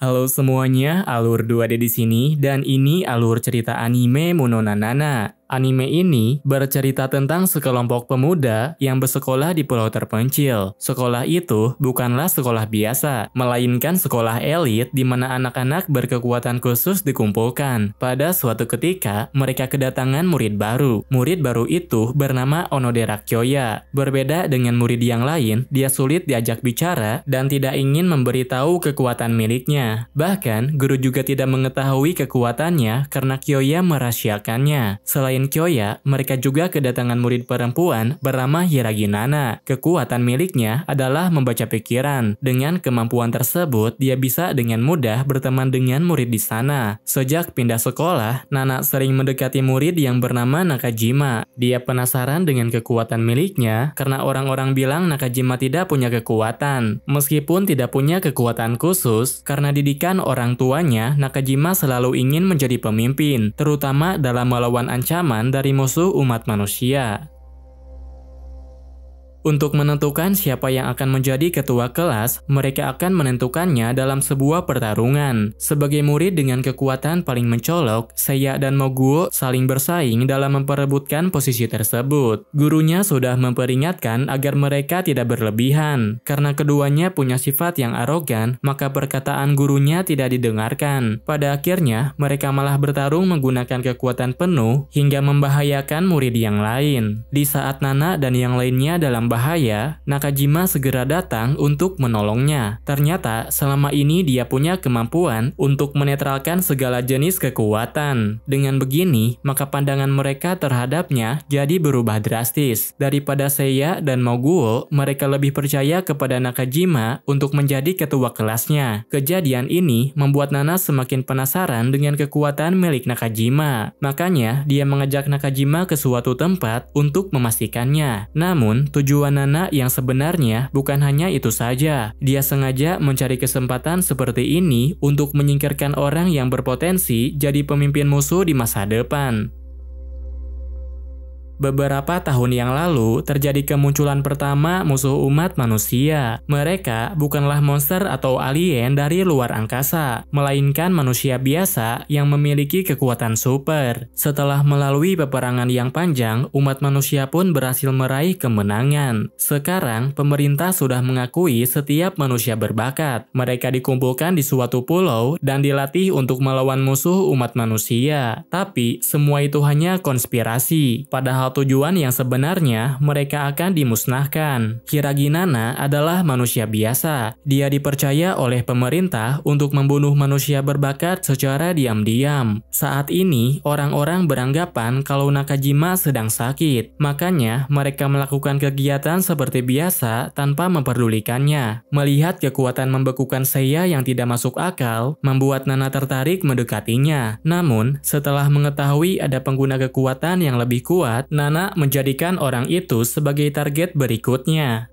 Halo semuanya, Alur 2D di sini dan ini alur cerita anime Mononanana. Anime ini bercerita tentang sekelompok pemuda yang bersekolah di pulau terpencil. Sekolah itu bukanlah sekolah biasa, melainkan sekolah elit di mana anak-anak berkekuatan khusus dikumpulkan. Pada suatu ketika, mereka kedatangan murid baru. Murid baru itu bernama Onodera Kyoya. Berbeda dengan murid yang lain, dia sulit diajak bicara dan tidak ingin memberitahu kekuatan miliknya. Bahkan, guru juga tidak mengetahui kekuatannya karena Kyoya merahasiakannya. Selain Selain Kyoya, mereka juga kedatangan murid perempuan bernama Hiraginana. Kekuatan miliknya adalah membaca pikiran. Dengan kemampuan tersebut, dia bisa dengan mudah berteman dengan murid di sana. Sejak pindah sekolah, Nana sering mendekati murid yang bernama Nakajima. Dia penasaran dengan kekuatan miliknya karena orang-orang bilang Nakajima tidak punya kekuatan. Meskipun tidak punya kekuatan khusus, karena didikan orang tuanya, Nakajima selalu ingin menjadi pemimpin, terutama dalam melawan ancaman aman dari musuh umat manusia. Untuk menentukan siapa yang akan menjadi ketua kelas, mereka akan menentukannya dalam sebuah pertarungan. Sebagai murid dengan kekuatan paling mencolok, Seiya dan Moguo saling bersaing dalam memperebutkan posisi tersebut. Gurunya sudah memperingatkan agar mereka tidak berlebihan. Karena keduanya punya sifat yang arogan, maka perkataan gurunya tidak didengarkan. Pada akhirnya, mereka malah bertarung menggunakan kekuatan penuh hingga membahayakan murid yang lain. Di saat Nana dan yang lainnya dalam bahaya, Nakajima segera datang untuk menolongnya. Ternyata selama ini dia punya kemampuan untuk menetralkan segala jenis kekuatan. Dengan begini, maka pandangan mereka terhadapnya jadi berubah drastis. Daripada Seiya dan Moguo, mereka lebih percaya kepada Nakajima untuk menjadi ketua kelasnya. Kejadian ini membuat Nana semakin penasaran dengan kekuatan milik Nakajima. Makanya, dia mengajak Nakajima ke suatu tempat untuk memastikannya. Namun, tujuan kedua Nana yang sebenarnya bukan hanya itu saja. Dia sengaja mencari kesempatan seperti ini untuk menyingkirkan orang yang berpotensi jadi pemimpin musuh di masa depan. Beberapa tahun yang lalu terjadi kemunculan pertama musuh umat manusia. Mereka bukanlah monster atau alien dari luar angkasa, melainkan manusia biasa yang memiliki kekuatan super. Setelah melalui peperangan yang panjang, umat manusia pun berhasil meraih kemenangan. Sekarang, pemerintah sudah mengakui setiap manusia berbakat. Mereka dikumpulkan di suatu pulau dan dilatih untuk melawan musuh umat manusia. Tapi, semua itu hanya konspirasi. Padahal tujuan yang sebenarnya mereka akan dimusnahkan. Kiraginana adalah manusia biasa. Dia dipercaya oleh pemerintah untuk membunuh manusia berbakat secara diam-diam. Saat ini, orang-orang beranggapan kalau Nakajima sedang sakit. Makanya, mereka melakukan kegiatan seperti biasa tanpa memperdulikannya. Melihat kekuatan membekukan Seiya yang tidak masuk akal, membuat Nana tertarik mendekatinya. Namun, setelah mengetahui ada pengguna kekuatan yang lebih kuat, Nana menjadikan orang itu sebagai target berikutnya.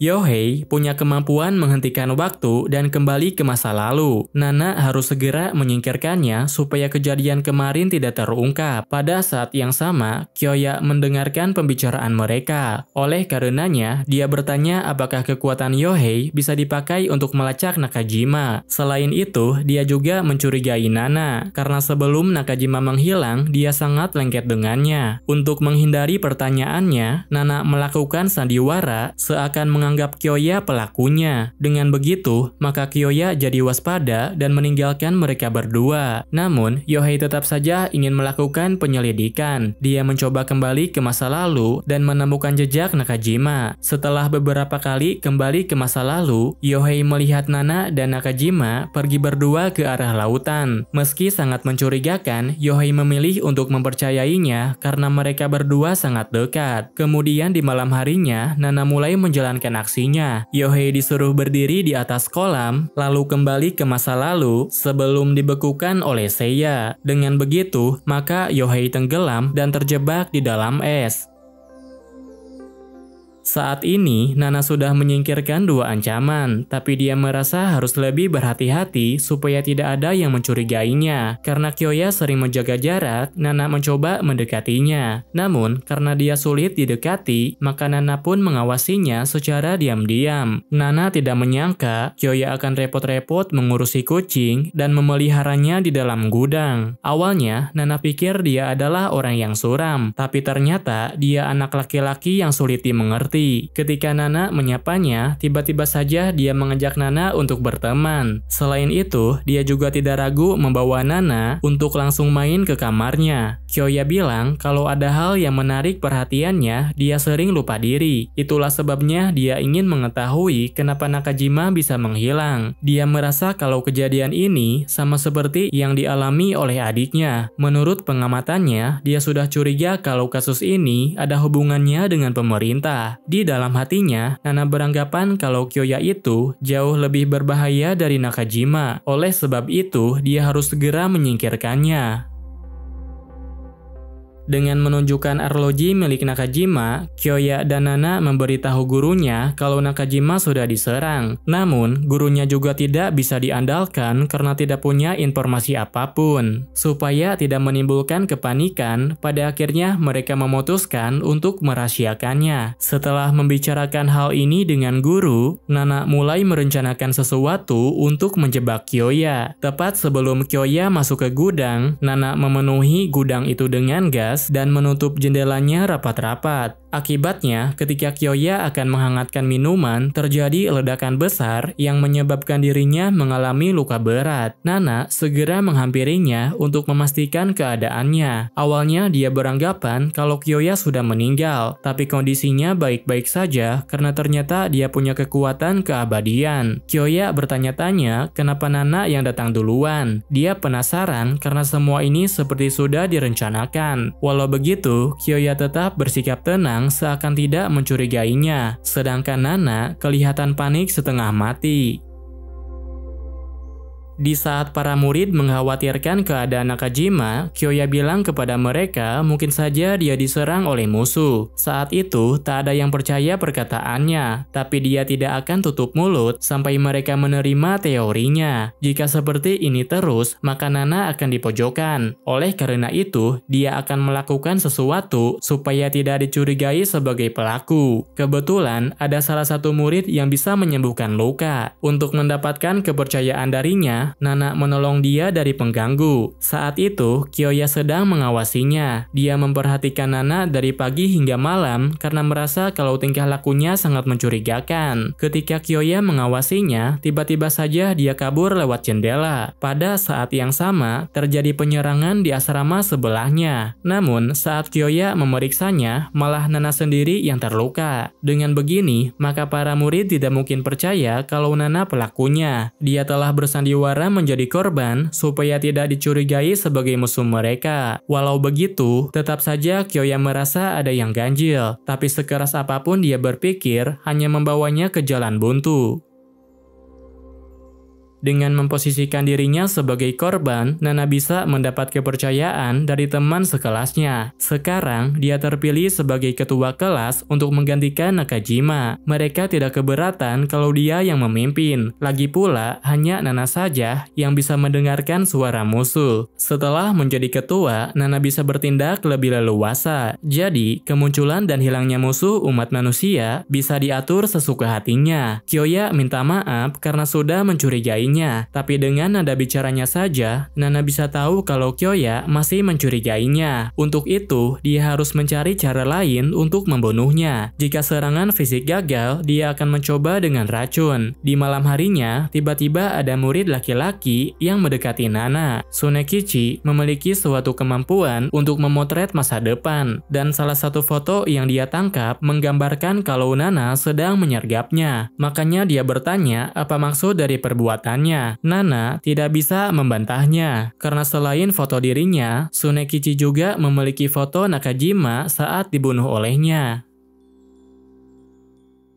Yohei punya kemampuan menghentikan waktu dan kembali ke masa lalu. Nana harus segera menyingkirkannya supaya kejadian kemarin tidak terungkap. Pada saat yang sama, Kyoya mendengarkan pembicaraan mereka. Oleh karenanya, dia bertanya apakah kekuatan Yohei bisa dipakai untuk melacak Nakajima. Selain itu, dia juga mencurigai Nana karena sebelum Nakajima menghilang, dia sangat lengket dengannya. Untuk menghindari pertanyaannya, Nana melakukan sandiwara seakan menganggap menganggap Kyoya pelakunya. Dengan begitu, maka Kyoya jadi waspada dan meninggalkan mereka berdua. Namun, Yohei tetap saja ingin melakukan penyelidikan. Dia mencoba kembali ke masa lalu dan menemukan jejak Nakajima. Setelah beberapa kali kembali ke masa lalu, Yohei melihat Nana dan Nakajima pergi berdua ke arah lautan. Meski sangat mencurigakan, Yohei memilih untuk mempercayainya karena mereka berdua sangat dekat. Kemudian di malam harinya, Nana mulai menjalankan aksinya. Yohei disuruh berdiri di atas kolam, lalu kembali ke masa lalu sebelum dibekukan oleh Seiya. Dengan begitu, maka Yohei tenggelam dan terjebak di dalam es. Saat ini, Nana sudah menyingkirkan dua ancaman, tapi dia merasa harus lebih berhati-hati supaya tidak ada yang mencurigainya. Karena Kyoya sering menjaga jarak, Nana mencoba mendekatinya. Namun, karena dia sulit didekati, maka Nana pun mengawasinya secara diam-diam. Nana tidak menyangka Kyoya akan repot-repot mengurusi kucing dan memeliharanya di dalam gudang. Awalnya, Nana pikir dia adalah orang yang suram, tapi ternyata dia anak laki-laki yang sulit dimengerti mengerti. Ketika Nana menyapanya, tiba-tiba saja dia mengajak Nana untuk berteman. Selain itu, dia juga tidak ragu membawa Nana untuk langsung main ke kamarnya. Kyoya bilang kalau ada hal yang menarik perhatiannya, dia sering lupa diri. Itulah sebabnya dia ingin mengetahui kenapa Nakajima bisa menghilang. Dia merasa kalau kejadian ini sama seperti yang dialami oleh adiknya. Menurut pengamatannya, dia sudah curiga kalau kasus ini ada hubungannya dengan pemerintah. Di dalam hatinya, Nana beranggapan kalau Kyoya itu jauh lebih berbahaya dari Nakajima. Oleh sebab itu, dia harus segera menyingkirkannya. Dengan menunjukkan arloji milik Nakajima, Kyoya dan Nana memberitahu gurunya kalau Nakajima sudah diserang. Namun, gurunya juga tidak bisa diandalkan karena tidak punya informasi apapun. Supaya tidak menimbulkan kepanikan, pada akhirnya mereka memutuskan untuk merahasiakannya. Setelah membicarakan hal ini dengan guru, Nana mulai merencanakan sesuatu untuk menjebak Kyoya. Tepat sebelum Kyoya masuk ke gudang, Nana memenuhi gudang itu dengan gas dan menutup jendelanya rapat-rapat. Akibatnya, ketika Kyoya akan menghangatkan minuman, terjadi ledakan besar yang menyebabkan dirinya mengalami luka berat. Nana segera menghampirinya untuk memastikan keadaannya. Awalnya dia beranggapan kalau Kyoya sudah meninggal, tapi kondisinya baik-baik saja karena ternyata dia punya kekuatan keabadian. Kyoya bertanya-tanya kenapa Nana yang datang duluan. Dia penasaran karena semua ini seperti sudah direncanakan. Walau begitu, Kyoya tetap bersikap tenang yang seakan tidak mencurigainya, sedangkan Nana kelihatan panik setengah mati. Di saat para murid mengkhawatirkan keadaan Nakajima, Kyoya bilang kepada mereka mungkin saja dia diserang oleh musuh. Saat itu, tak ada yang percaya perkataannya, tapi dia tidak akan tutup mulut sampai mereka menerima teorinya. Jika seperti ini terus, maka Nana akan dipojokkan. Oleh karena itu, dia akan melakukan sesuatu supaya tidak dicurigai sebagai pelaku. Kebetulan, ada salah satu murid yang bisa menyembuhkan luka. Untuk mendapatkan kepercayaan darinya, Nana menolong dia dari pengganggu. Saat itu, Kyoya sedang mengawasinya. Dia memperhatikan Nana dari pagi hingga malam karena merasa kalau tingkah lakunya sangat mencurigakan. Ketika Kyoya mengawasinya, tiba-tiba saja dia kabur lewat jendela. Pada saat yang sama, terjadi penyerangan di asrama sebelahnya. Namun, saat Kyoya memeriksanya, malah Nana sendiri yang terluka. Dengan begini, maka para murid tidak mungkin percaya kalau Nana pelakunya. Dia telah bersandiwara menjadi korban supaya tidak dicurigai sebagai musuh mereka. Walau begitu, tetap saja Kyoya merasa ada yang ganjil, tapi sekeras apapun dia berpikir hanya membawanya ke jalan buntu. Dengan memposisikan dirinya sebagai korban, Nana bisa mendapat kepercayaan dari teman sekelasnya. Sekarang, dia terpilih sebagai ketua kelas untuk menggantikan Nakajima. Mereka tidak keberatan kalau dia yang memimpin. Lagi pula, hanya Nana saja yang bisa mendengarkan suara musuh. Setelah menjadi ketua, Nana bisa bertindak lebih leluasa. Jadi, kemunculan dan hilangnya musuh umat manusia bisa diatur sesuka hatinya. Kyoya minta maaf karena sudah mencurigai dirinya. Tapi dengan nada bicaranya saja, Nana bisa tahu kalau Kyoya masih mencurigainya. Untuk itu, dia harus mencari cara lain untuk membunuhnya. Jika serangan fisik gagal, dia akan mencoba dengan racun. Di malam harinya, tiba-tiba ada murid laki-laki yang mendekati Nana. Sunekichi memiliki suatu kemampuan untuk memotret masa depan, dan salah satu foto yang dia tangkap menggambarkan kalau Nana sedang menyergapnya. Makanya dia bertanya apa maksud dari perbuatan Nana tidak bisa membantahnya, karena selain foto dirinya, Sunekichi juga memiliki foto Nakajima saat dibunuh olehnya.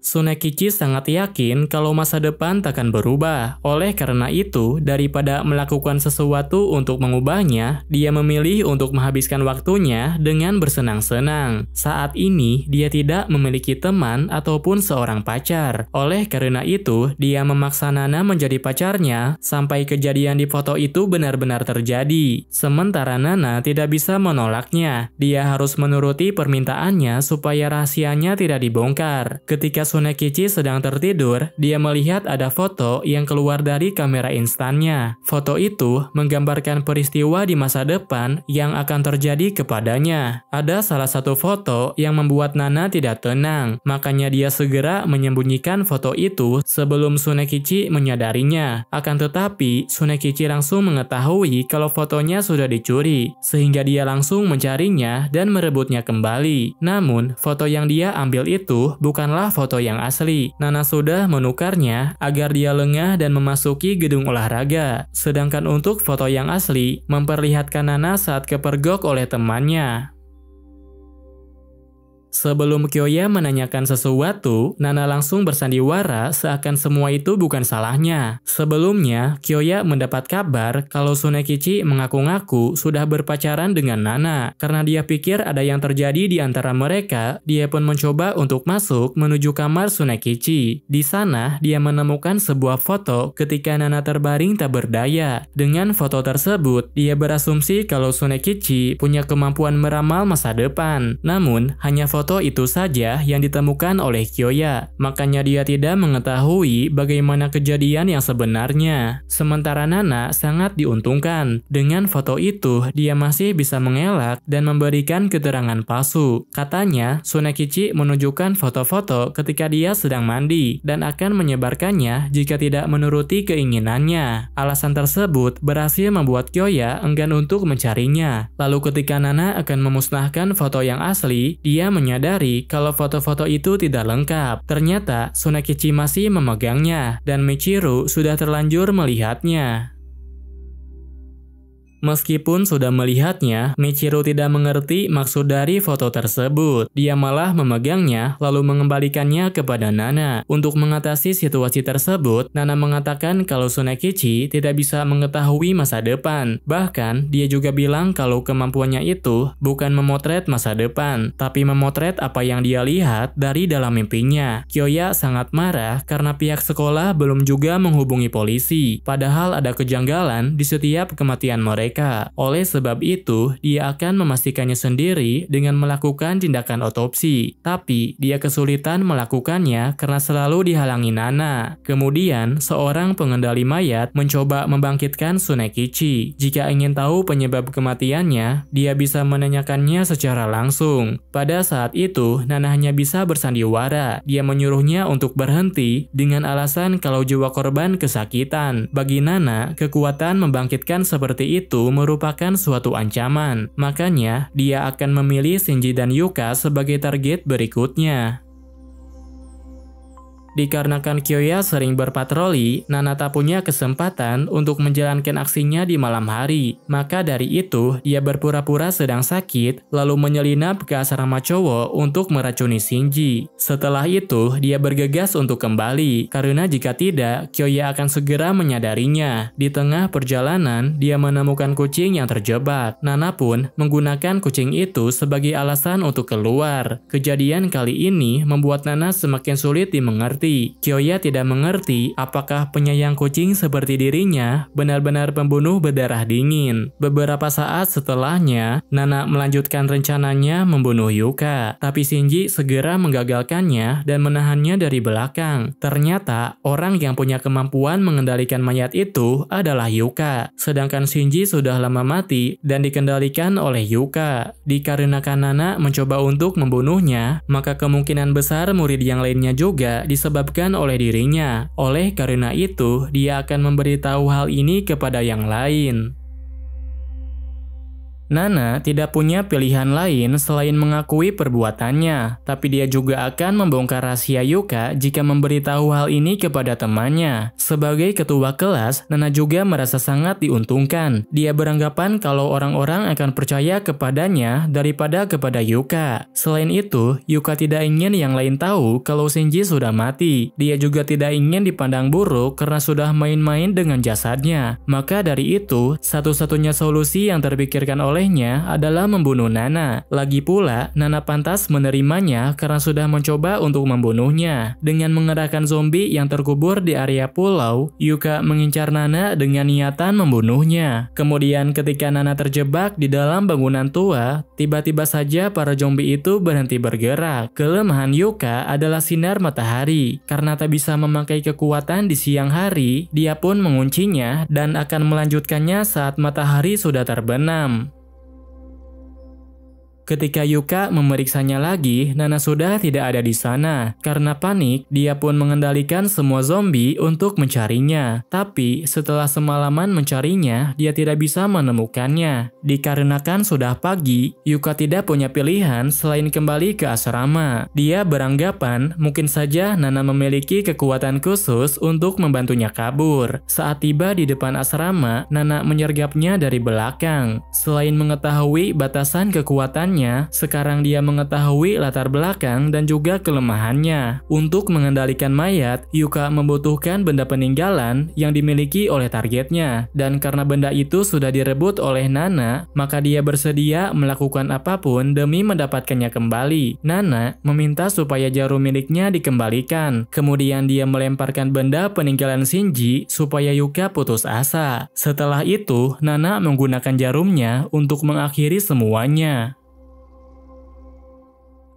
Sunekichi sangat yakin kalau masa depan takkan berubah. Oleh karena itu, daripada melakukan sesuatu untuk mengubahnya, dia memilih untuk menghabiskan waktunya dengan bersenang-senang. Saat ini, dia tidak memiliki teman ataupun seorang pacar. Oleh karena itu, dia memaksa Nana menjadi pacarnya sampai kejadian di foto itu benar-benar terjadi. Sementara Nana tidak bisa menolaknya. Dia harus menuruti permintaannya supaya rahasianya tidak dibongkar. Ketika Sunekichi sedang tertidur, dia melihat ada foto yang keluar dari kamera instannya. Foto itu menggambarkan peristiwa di masa depan yang akan terjadi kepadanya. Ada salah satu foto yang membuat Nana tidak tenang, makanya dia segera menyembunyikan foto itu sebelum Sunekichi menyadarinya. Akan tetapi, Sunekichi langsung mengetahui kalau fotonya sudah dicuri, sehingga dia langsung mencarinya dan merebutnya kembali. Namun, foto yang dia ambil itu bukanlah foto yang asli. Nana sudah menukarnya agar dia lengah dan memasuki gedung olahraga. Sedangkan untuk foto yang asli, memperlihatkan Nana saat kepergok oleh temannya. Sebelum Kyoya menanyakan sesuatu, Nana langsung bersandiwara seakan semua itu bukan salahnya. Sebelumnya, Kyoya mendapat kabar kalau Sunekichi mengaku-ngaku sudah berpacaran dengan Nana. Karena dia pikir ada yang terjadi di antara mereka, dia pun mencoba untuk masuk menuju kamar Sunekichi. Di sana, dia menemukan sebuah foto ketika Nana terbaring tak berdaya. Dengan foto tersebut, dia berasumsi kalau Sunekichi punya kemampuan meramal masa depan. Namun, hanya foto Foto itu saja yang ditemukan oleh Kyoya, makanya dia tidak mengetahui bagaimana kejadian yang sebenarnya. Sementara Nana sangat diuntungkan. Dengan foto itu, dia masih bisa mengelak dan memberikan keterangan palsu. Katanya, Sunekichi menunjukkan foto-foto ketika dia sedang mandi dan akan menyebarkannya jika tidak menuruti keinginannya. Alasan tersebut berhasil membuat Kyoya enggan untuk mencarinya. Lalu ketika Nana akan memusnahkan foto yang asli, dia menyadari menyadari kalau foto-foto itu tidak lengkap. Ternyata Sunakichi masih memegangnya, dan Michiru sudah terlanjur melihatnya. Meskipun sudah melihatnya, Michiru tidak mengerti maksud dari foto tersebut. Dia malah memegangnya lalu mengembalikannya kepada Nana. Untuk mengatasi situasi tersebut, Nana mengatakan kalau Sunekichi tidak bisa mengetahui masa depan. Bahkan, dia juga bilang kalau kemampuannya itu bukan memotret masa depan, tapi memotret apa yang dia lihat dari dalam mimpinya. Kyoya sangat marah karena pihak sekolah belum juga menghubungi polisi, padahal ada kejanggalan di setiap kematian mereka mereka. Oleh sebab itu, dia akan memastikannya sendiri dengan melakukan tindakan otopsi. Tapi, dia kesulitan melakukannya karena selalu dihalangi Nana. Kemudian, seorang pengendali mayat mencoba membangkitkan Sunekichi. Jika ingin tahu penyebab kematiannya, dia bisa menanyakannya secara langsung. Pada saat itu, Nana hanya bisa bersandiwara. Dia menyuruhnya untuk berhenti dengan alasan kalau jiwa korban kesakitan. Bagi Nana, kekuatan membangkitkan seperti itu merupakan suatu ancaman, makanya dia akan memilih Shinji dan Yuka sebagai target berikutnya. Dikarenakan Kyoya sering berpatroli, Nanata punya kesempatan untuk menjalankan aksinya di malam hari. Maka dari itu, dia berpura-pura sedang sakit, lalu menyelinap ke asrama cowok untuk meracuni Shinji. Setelah itu, dia bergegas untuk kembali, karena jika tidak, Kyoya akan segera menyadarinya. Di tengah perjalanan, dia menemukan kucing yang terjebak. Nana pun menggunakan kucing itu sebagai alasan untuk keluar. Kejadian kali ini membuat Nana semakin sulit dimengerti mengerti. Kyoya tidak mengerti apakah penyayang kucing seperti dirinya benar-benar pembunuh berdarah dingin. Beberapa saat setelahnya, Nana melanjutkan rencananya membunuh Yuka. Tapi Shinji segera menggagalkannya dan menahannya dari belakang. Ternyata, orang yang punya kemampuan mengendalikan mayat itu adalah Yuka. Sedangkan Shinji sudah lama mati dan dikendalikan oleh Yuka. Dikarenakan Nana mencoba untuk membunuhnya, maka kemungkinan besar murid yang lainnya juga disebut disebabkan oleh dirinya. Oleh karena itu, dia akan memberitahu hal ini kepada yang lain. Nana tidak punya pilihan lain selain mengakui perbuatannya, tapi dia juga akan membongkar rahasia Yuka jika memberitahu hal ini kepada temannya. Sebagai ketua kelas, Nana juga merasa sangat diuntungkan. Dia beranggapan kalau orang-orang akan percaya kepadanya daripada kepada Yuka. Selain itu, Yuka tidak ingin yang lain tahu kalau Shinji sudah mati. Dia juga tidak ingin dipandang buruk karena sudah main-main dengan jasadnya. Maka dari itu, satu-satunya solusi yang terpikirkan oleh olehnya adalah membunuh Nana. Lagi pula, Nana pantas menerimanya karena sudah mencoba untuk membunuhnya. Dengan mengerahkan zombie yang terkubur di area pulau, Yuka mengincar Nana dengan niatan membunuhnya. Kemudian ketika Nana terjebak di dalam bangunan tua, tiba-tiba saja para zombie itu berhenti bergerak. Kelemahan Yuka adalah sinar matahari. Karena tak bisa memakai kekuatan di siang hari, dia pun menguncinya dan akan melanjutkannya saat matahari sudah terbenam. Ketika Yuka memeriksanya lagi, Nana sudah tidak ada di sana. Karena panik, dia pun mengendalikan semua zombie untuk mencarinya. Tapi, setelah semalaman mencarinya, dia tidak bisa menemukannya. Dikarenakan sudah pagi, Yuka tidak punya pilihan selain kembali ke asrama. Dia beranggapan, mungkin saja Nana memiliki kekuatan khusus untuk membantunya kabur. Saat tiba di depan asrama, Nana menyergapnya dari belakang. Selain mengetahui batasan kekuatan kekuatannya, sekarang dia mengetahui latar belakang dan juga kelemahannya. Untuk mengendalikan mayat, Yuka membutuhkan benda peninggalan yang dimiliki oleh targetnya. Dan karena benda itu sudah direbut oleh Nana, maka dia bersedia melakukan apapun demi mendapatkannya kembali. Nana meminta supaya jarum miliknya dikembalikan. Kemudian dia melemparkan benda peninggalan Shinji supaya Yuka putus asa. Setelah itu, Nana menggunakan jarumnya untuk mengakhiri semuanya.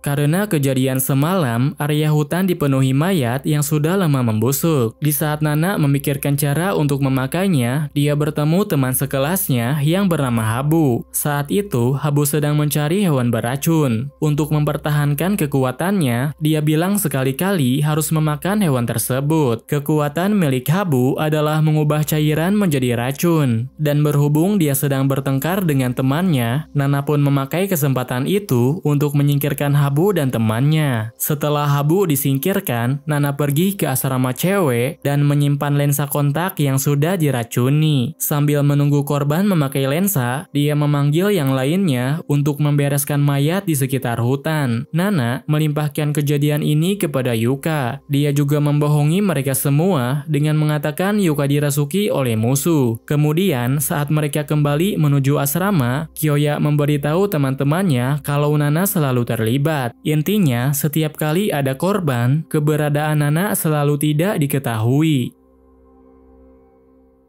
Karena kejadian semalam, area hutan dipenuhi mayat yang sudah lama membusuk. Di saat Nana memikirkan cara untuk memakainya, dia bertemu teman sekelasnya yang bernama Habu. Saat itu, Habu sedang mencari hewan beracun. Untuk mempertahankan kekuatannya, dia bilang sekali-kali harus memakan hewan tersebut. Kekuatan milik Habu adalah mengubah cairan menjadi racun. Dan berhubung dia sedang bertengkar dengan temannya, Nana pun memakai kesempatan itu untuk menyingkirkan Habu Habu dan temannya. Setelah Habu disingkirkan, Nana pergi ke asrama cewek dan menyimpan lensa kontak yang sudah diracuni. Sambil menunggu korban memakai lensa, dia memanggil yang lainnya untuk membereskan mayat di sekitar hutan. Nana melimpahkan kejadian ini kepada Yuka. Dia juga membohongi mereka semua dengan mengatakan Yuka dirasuki oleh musuh. Kemudian, saat mereka kembali menuju asrama, Kyoya memberitahu teman-temannya kalau Nana selalu terlibat jahat. Intinya, setiap kali ada korban, keberadaan anak selalu tidak diketahui.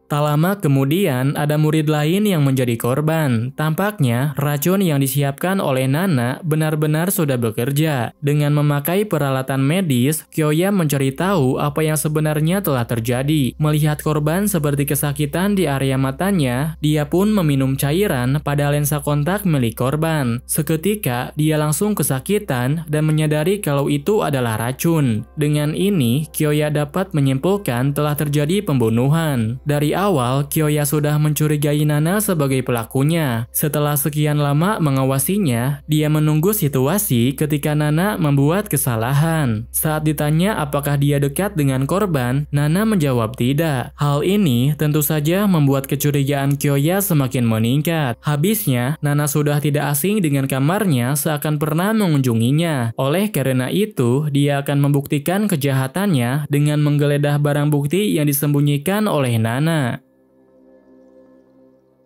Tak lama kemudian, ada murid lain yang menjadi korban. Tampaknya, racun yang disiapkan oleh Nana benar-benar sudah bekerja. Dengan memakai peralatan medis, Kyoya mencari tahu apa yang sebenarnya telah terjadi. Melihat korban seperti kesakitan di area matanya, dia pun meminum cairan pada lensa kontak milik korban. Seketika, dia langsung kesakitan dan menyadari kalau itu adalah racun. Dengan ini, Kyoya dapat menyimpulkan telah terjadi pembunuhan. Dari awal, Kyoya sudah mencurigai Nana sebagai pelakunya. Setelah sekian lama mengawasinya, dia menunggu situasi ketika Nana membuat kesalahan. Saat ditanya apakah dia dekat dengan korban, Nana menjawab tidak. Hal ini tentu saja membuat kecurigaan Kyoya semakin meningkat. Habisnya, Nana sudah tidak asing dengan kamarnya seakan pernah mengunjunginya. Oleh karena itu, dia akan membuktikan kejahatannya dengan menggeledah barang bukti yang disembunyikan oleh Nana.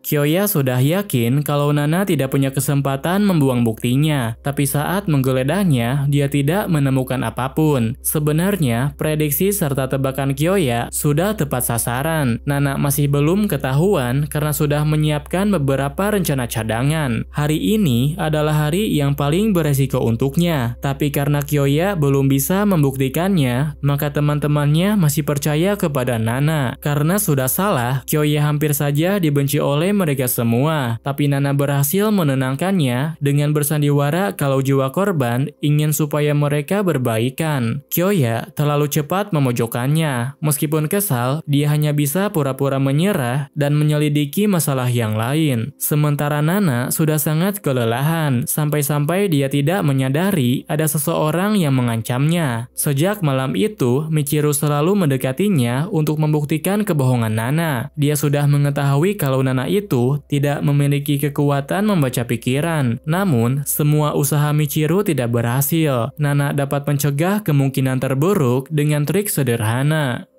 Kyoya sudah yakin kalau Nana tidak punya kesempatan membuang buktinya, tapi saat menggeledahnya, dia tidak menemukan apapun. Sebenarnya, prediksi serta tebakan Kyoya sudah tepat sasaran. Nana masih belum ketahuan karena sudah menyiapkan beberapa rencana cadangan. Hari ini adalah hari yang paling beresiko untuknya, tapi karena Kyoya belum bisa membuktikannya, maka teman-temannya masih percaya kepada Nana. Karena sudah salah, Kyoya hampir saja dibenci oleh oleh mereka semua, tapi Nana berhasil menenangkannya dengan bersandiwara kalau jiwa korban ingin supaya mereka berbaikan. Kyoya terlalu cepat memojokkannya. Meskipun kesal, dia hanya bisa pura-pura menyerah dan menyelidiki masalah yang lain. Sementara Nana sudah sangat kelelahan, sampai-sampai dia tidak menyadari ada seseorang yang mengancamnya. Sejak malam itu, Michiru selalu mendekatinya untuk membuktikan kebohongan Nana. Dia sudah mengetahui kalau Nana itu itu tidak memiliki kekuatan membaca pikiran. Namun, semua usaha Michiru tidak berhasil. Nana dapat mencegah kemungkinan terburuk dengan trik sederhana.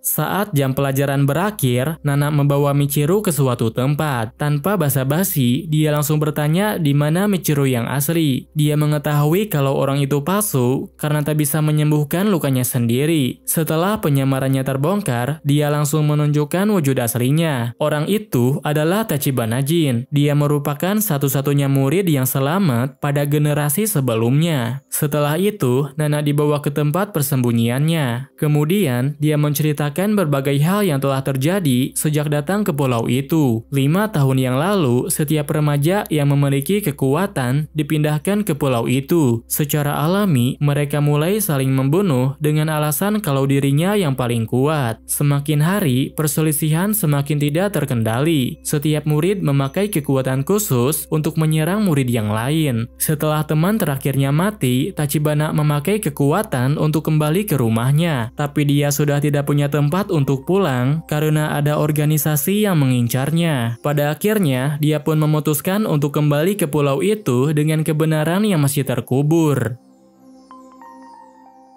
Saat jam pelajaran berakhir, Nana membawa Michiru ke suatu tempat. Tanpa basa-basi, dia langsung bertanya di mana Michiru yang asli. Dia mengetahui kalau orang itu palsu karena tak bisa menyembuhkan lukanya sendiri. Setelah penyamarannya terbongkar, dia langsung menunjukkan wujud aslinya. Orang itu adalah Tachibana Jin. Dia merupakan satu-satunya murid yang selamat pada generasi sebelumnya. Setelah itu, Nana dibawa ke tempat persembunyiannya. Kemudian, dia menceritakan akan berbagai hal yang telah terjadi sejak datang ke pulau itu. Lima tahun yang lalu, setiap remaja yang memiliki kekuatan dipindahkan ke pulau itu. Secara alami, mereka mulai saling membunuh dengan alasan kalau dirinya yang paling kuat. Semakin hari, perselisihan semakin tidak terkendali. Setiap murid memakai kekuatan khusus untuk menyerang murid yang lain. Setelah teman terakhirnya mati, Tachibana memakai kekuatan untuk kembali ke rumahnya. Tapi dia sudah tidak punya teman tempat untuk pulang karena ada organisasi yang mengincarnya. Pada akhirnya, dia pun memutuskan untuk kembali ke pulau itu dengan kebenaran yang masih terkubur.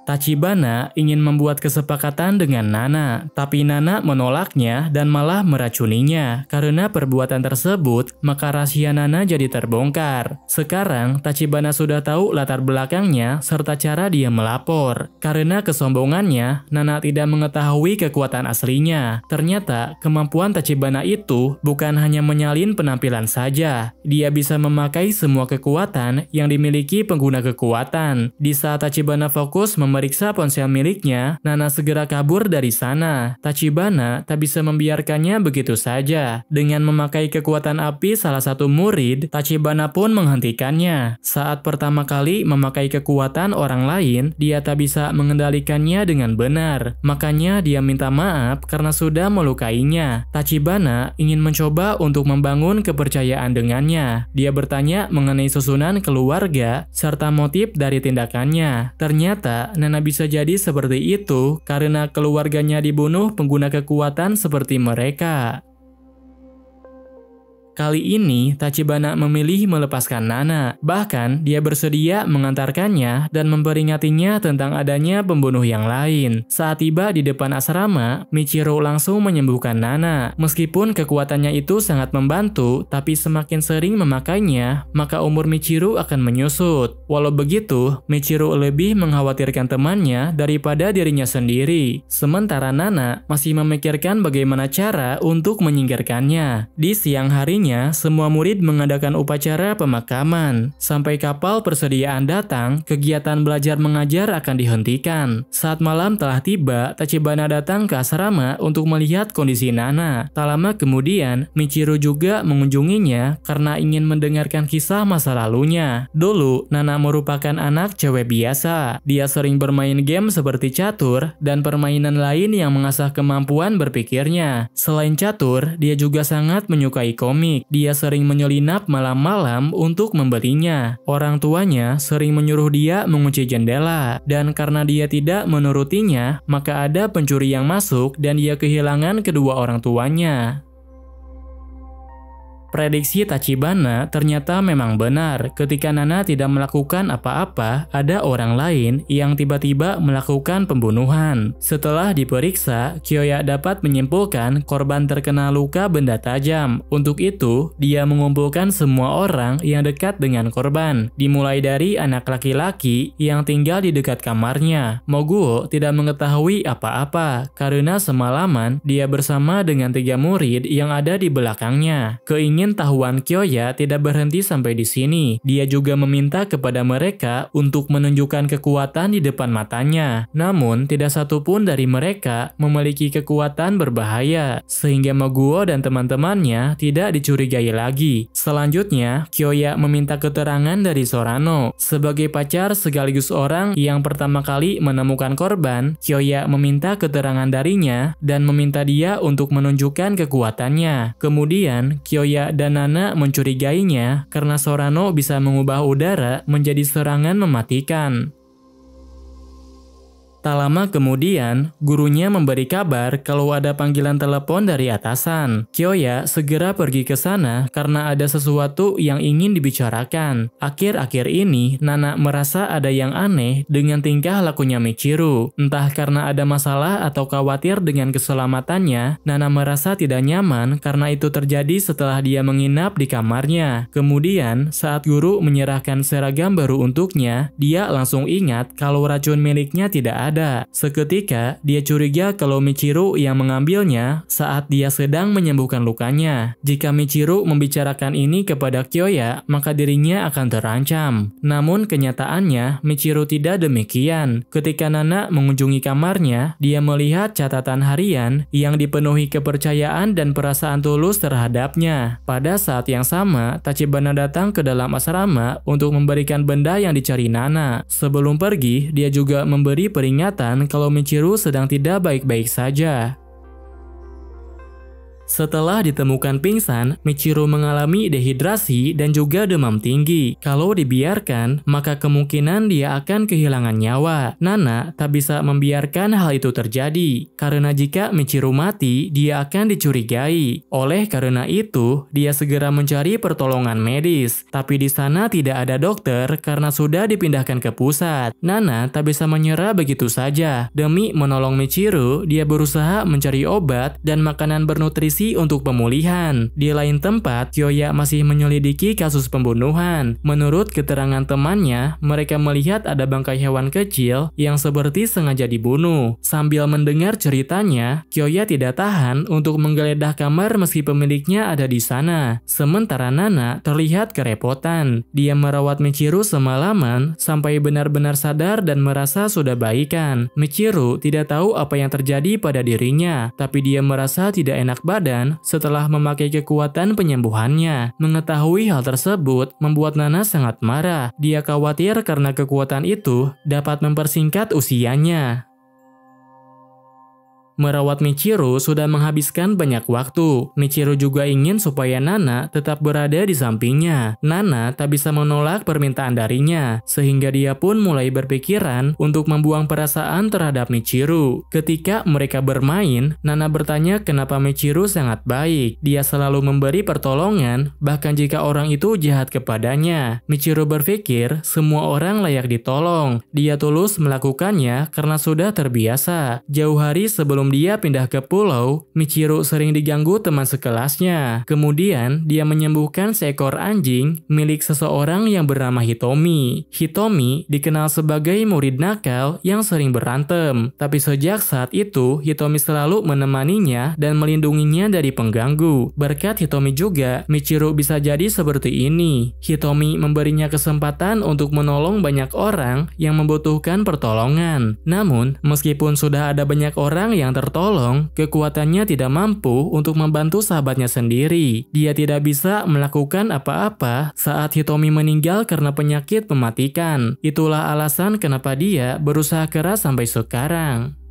Tachibana ingin membuat kesepakatan dengan Nana, tapi Nana menolaknya dan malah meracuninya. Karena perbuatan tersebut, maka rahasia Nana jadi terbongkar. Sekarang, Tachibana sudah tahu latar belakangnya serta cara dia melapor. Karena kesombongannya, Nana tidak mengetahui kekuatan aslinya. Ternyata, kemampuan Tachibana itu bukan hanya menyalin penampilan saja. Dia bisa memakai semua kekuatan yang dimiliki pengguna kekuatan. Di saat Tachibana fokus mem memeriksa ponsel miliknya, Nana segera kabur dari sana. Tachibana tak bisa membiarkannya begitu saja. Dengan memakai kekuatan api salah satu murid, Tachibana pun menghentikannya. Saat pertama kali memakai kekuatan orang lain, dia tak bisa mengendalikannya dengan benar. Makanya dia minta maaf karena sudah melukainya. Tachibana ingin mencoba untuk membangun kepercayaan dengannya. Dia bertanya mengenai susunan keluarga serta motif dari tindakannya. Ternyata Nana bisa jadi seperti itu karena keluarganya dibunuh pengguna kekuatan seperti mereka. Kali ini, Tachibana memilih melepaskan Nana. Bahkan, dia bersedia mengantarkannya dan memperingatinya tentang adanya pembunuh yang lain. Saat tiba di depan asrama, Michiro langsung menyembuhkan Nana. Meskipun kekuatannya itu sangat membantu, tapi semakin sering memakainya, maka umur Michiro akan menyusut. Walau begitu, Michiro lebih mengkhawatirkan temannya daripada dirinya sendiri. Sementara Nana masih memikirkan bagaimana cara untuk menyingkirkannya. Di siang harinya, semua murid mengadakan upacara pemakaman. Sampai kapal persediaan datang, kegiatan belajar mengajar akan dihentikan. Saat malam telah tiba, Tachibana datang ke asrama untuk melihat kondisi Nana. Tak lama kemudian, Michiru juga mengunjunginya karena ingin mendengarkan kisah masa lalunya. Dulu, Nana merupakan anak cewek biasa. Dia sering bermain game seperti catur dan permainan lain yang mengasah kemampuan berpikirnya. Selain catur, dia juga sangat menyukai komik. Dia sering menyelinap malam-malam untuk membelinya. Orang tuanya sering menyuruh dia mengunci jendela, dan karena dia tidak menurutinya, maka ada pencuri yang masuk dan dia kehilangan kedua orang tuanya. Prediksi Tachibana ternyata memang benar. Ketika Nana tidak melakukan apa-apa, ada orang lain yang tiba-tiba melakukan pembunuhan. Setelah diperiksa, Kyoya dapat menyimpulkan korban terkena luka benda tajam. Untuk itu, dia mengumpulkan semua orang yang dekat dengan korban, dimulai dari anak laki-laki yang tinggal di dekat kamarnya. Moguo tidak mengetahui apa-apa karena semalaman dia bersama dengan tiga murid yang ada di belakangnya. Keingin pengetahuan Kyoya tidak berhenti sampai di sini. Dia juga meminta kepada mereka untuk menunjukkan kekuatan di depan matanya. Namun, tidak satu pun dari mereka memiliki kekuatan berbahaya, sehingga Maguo dan teman-temannya tidak dicurigai lagi. Selanjutnya, Kyoya meminta keterangan dari Sorano. Sebagai pacar sekaligus orang yang pertama kali menemukan korban, Kyoya meminta keterangan darinya dan meminta dia untuk menunjukkan kekuatannya. Kemudian, Kyoya dan Nana mencurigainya karena Sorano bisa mengubah udara menjadi serangan mematikan. Tak lama kemudian, gurunya memberi kabar kalau ada panggilan telepon dari atasan. Kyoya segera pergi ke sana karena ada sesuatu yang ingin dibicarakan. Akhir-akhir ini, Nana merasa ada yang aneh dengan tingkah lakunya Michiru. Entah karena ada masalah atau khawatir dengan keselamatannya, Nana merasa tidak nyaman karena itu terjadi setelah dia menginap di kamarnya. Kemudian, saat guru menyerahkan seragam baru untuknya, dia langsung ingat kalau racun miliknya tidak ada ada. Seketika, dia curiga kalau Michiru yang mengambilnya saat dia sedang menyembuhkan lukanya. Jika Michiru membicarakan ini kepada Kyoya, maka dirinya akan terancam. Namun kenyataannya, Michiru tidak demikian. Ketika Nana mengunjungi kamarnya, dia melihat catatan harian yang dipenuhi kepercayaan dan perasaan tulus terhadapnya. Pada saat yang sama, Tachibana datang ke dalam asrama untuk memberikan benda yang dicari Nana. Sebelum pergi, dia juga memberi peringatan Kelihatan kalau Michiru sedang tidak baik-baik saja. Setelah ditemukan pingsan, Michiru mengalami dehidrasi dan juga demam tinggi. Kalau dibiarkan, maka kemungkinan dia akan kehilangan nyawa. Nana tak bisa membiarkan hal itu terjadi, karena jika Michiru mati, dia akan dicurigai. Oleh karena itu, dia segera mencari pertolongan medis. Tapi di sana tidak ada dokter karena sudah dipindahkan ke pusat. Nana tak bisa menyerah begitu saja. Demi menolong Michiru, dia berusaha mencari obat dan makanan bernutrisi polisi untuk pemulihan. Di lain tempat, Kyoya masih menyelidiki kasus pembunuhan. Menurut keterangan temannya, mereka melihat ada bangkai hewan kecil yang seperti sengaja dibunuh. Sambil mendengar ceritanya, Kyoya tidak tahan untuk menggeledah kamar meski pemiliknya ada di sana. Sementara Nana terlihat kerepotan. Dia merawat Michiru semalaman sampai benar-benar sadar dan merasa sudah baikan. Michiru tidak tahu apa yang terjadi pada dirinya, tapi dia merasa tidak enak badan dan setelah memakai kekuatan penyembuhannya. Mengetahui hal tersebut membuat Nana sangat marah. Dia khawatir karena kekuatan itu dapat mempersingkat usianya. Merawat Michiru sudah menghabiskan banyak waktu. Michiru juga ingin supaya Nana tetap berada di sampingnya. Nana tak bisa menolak permintaan darinya, sehingga dia pun mulai berpikiran untuk membuang perasaan terhadap Michiru. Ketika mereka bermain, Nana bertanya kenapa Michiru sangat baik. Dia selalu memberi pertolongan, bahkan jika orang itu jahat kepadanya. Michiru berpikir semua orang layak ditolong. Dia tulus melakukannya karena sudah terbiasa. Jauh hari sebelum Sebelum dia pindah ke pulau, Michiru sering diganggu teman sekelasnya. Kemudian, dia menyembuhkan seekor anjing milik seseorang yang bernama Hitomi. Hitomi dikenal sebagai murid nakal yang sering berantem. Tapi sejak saat itu, Hitomi selalu menemaninya dan melindunginya dari pengganggu. Berkat Hitomi juga, Michiru bisa jadi seperti ini. Hitomi memberinya kesempatan untuk menolong banyak orang yang membutuhkan pertolongan. Namun, meskipun sudah ada banyak orang yang yang tertolong, kekuatannya tidak mampu untuk membantu sahabatnya sendiri. Dia tidak bisa melakukan apa-apa saat Hitomi meninggal karena penyakit mematikan. Itulah alasan kenapa dia berusaha keras sampai sekarang.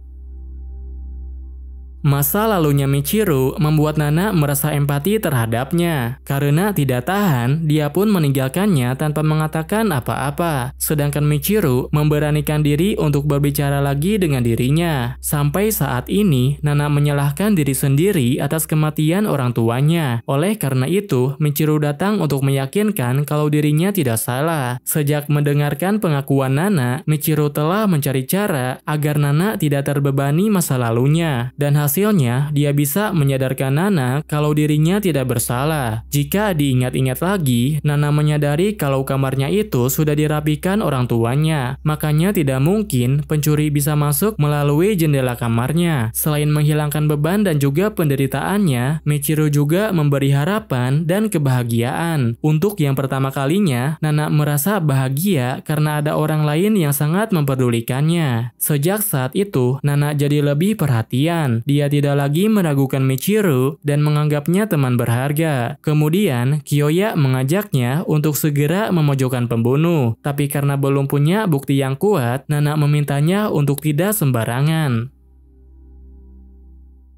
Masa lalunya Michiru membuat Nana merasa empati terhadapnya. Karena tidak tahan, dia pun meninggalkannya tanpa mengatakan apa-apa. Sedangkan Michiru memberanikan diri untuk berbicara lagi dengan dirinya. Sampai saat ini, Nana menyalahkan diri sendiri atas kematian orang tuanya. Oleh karena itu, Michiru datang untuk meyakinkan kalau dirinya tidak salah. Sejak mendengarkan pengakuan Nana, Michiru telah mencari cara agar Nana tidak terbebani masa lalunya. Dan hasil Hasilnya, dia bisa menyadarkan Nana kalau dirinya tidak bersalah. Jika diingat-ingat lagi, Nana menyadari kalau kamarnya itu sudah dirapikan orang tuanya. Makanya tidak mungkin pencuri bisa masuk melalui jendela kamarnya. Selain menghilangkan beban dan juga penderitaannya, Michiro juga memberi harapan dan kebahagiaan. Untuk yang pertama kalinya, Nana merasa bahagia karena ada orang lain yang sangat memperdulikannya. Sejak saat itu, Nana jadi lebih perhatian. Dia dia tidak lagi meragukan Michiru dan menganggapnya teman berharga. Kemudian, Kiyoya mengajaknya untuk segera memojokkan pembunuh, tapi karena belum punya bukti yang kuat, Nana memintanya untuk tidak sembarangan.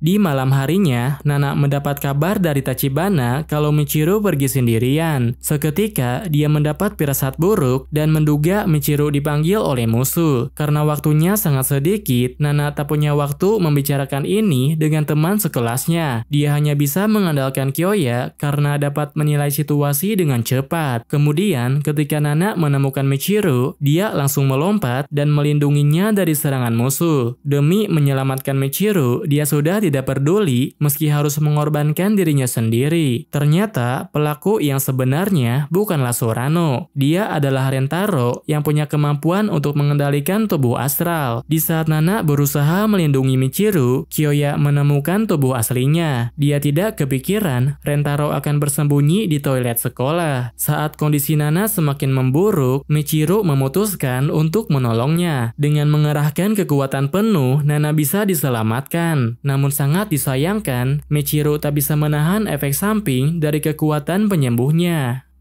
Di malam harinya, Nana mendapat kabar dari Tachibana kalau Michiru pergi sendirian. Seketika, dia mendapat firasat buruk dan menduga Michiru dipanggil oleh musuh. Karena waktunya sangat sedikit, Nana tak punya waktu membicarakan ini dengan teman sekelasnya. Dia hanya bisa mengandalkan Kyoya karena dapat menilai situasi dengan cepat. Kemudian, ketika Nana menemukan Michiru, dia langsung melompat dan melindunginya dari serangan musuh. Demi menyelamatkan Michiru, dia sudah tidak tidak peduli meski harus mengorbankan dirinya sendiri. Ternyata pelaku yang sebenarnya bukanlah Sorano. Dia adalah Rentaro yang punya kemampuan untuk mengendalikan tubuh astral. Di saat Nana berusaha melindungi Michiru, Kyoya menemukan tubuh aslinya. Dia tidak kepikiran Rentaro akan bersembunyi di toilet sekolah. Saat kondisi Nana semakin memburuk, Michiru memutuskan untuk menolongnya. Dengan mengerahkan kekuatan penuh, Nana bisa diselamatkan. Namun Sangat disayangkan, Michiro tak bisa menahan efek samping dari kekuatan penyembuhnya.